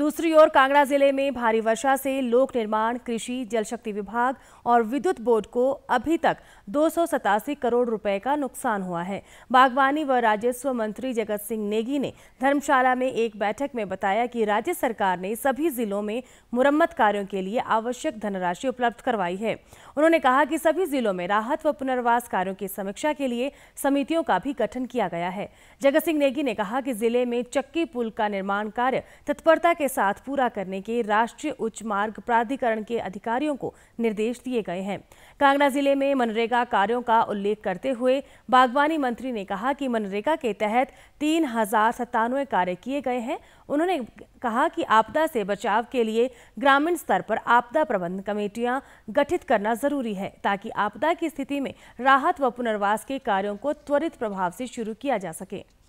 दूसरी ओर कांगड़ा जिले में भारी वर्षा से लोक निर्माण कृषि जल शक्ति विभाग और विद्युत बोर्ड को अभी तक दो करोड़ रुपए का नुकसान हुआ है बागवानी व राजस्व मंत्री जगत सिंह नेगी ने धर्मशाला में एक बैठक में बताया कि राज्य सरकार ने सभी जिलों में मुरम्मत कार्यों के लिए आवश्यक धनराशि उपलब्ध करवाई है उन्होंने कहा कि सभी जिलों में राहत व पुनर्वास कार्यों की समीक्षा के लिए समितियों का भी गठन किया गया है जगत सिंह नेगी ने कहा कि जिले में चक्की पुल का निर्माण कार्य तत्परता के साथ पूरा करने के राष्ट्रीय उच्च मार्ग प्राधिकरण के अधिकारियों को निर्देश दिए गए हैं कांगड़ा जिले में मनरेगा कार्यों का उल्लेख करते हुए बागवानी मंत्री ने कहा कि मनरेगा के तहत तीन हजार सत्तानवे कार्य किए गए हैं उन्होंने कहा कि आपदा से बचाव के लिए ग्रामीण स्तर पर आपदा प्रबंधन कमेटियां गठित करना जरूरी है ताकि आपदा की स्थिति में राहत व पुनर्वास के कार्यों को त्वरित प्रभाव से शुरू किया जा सके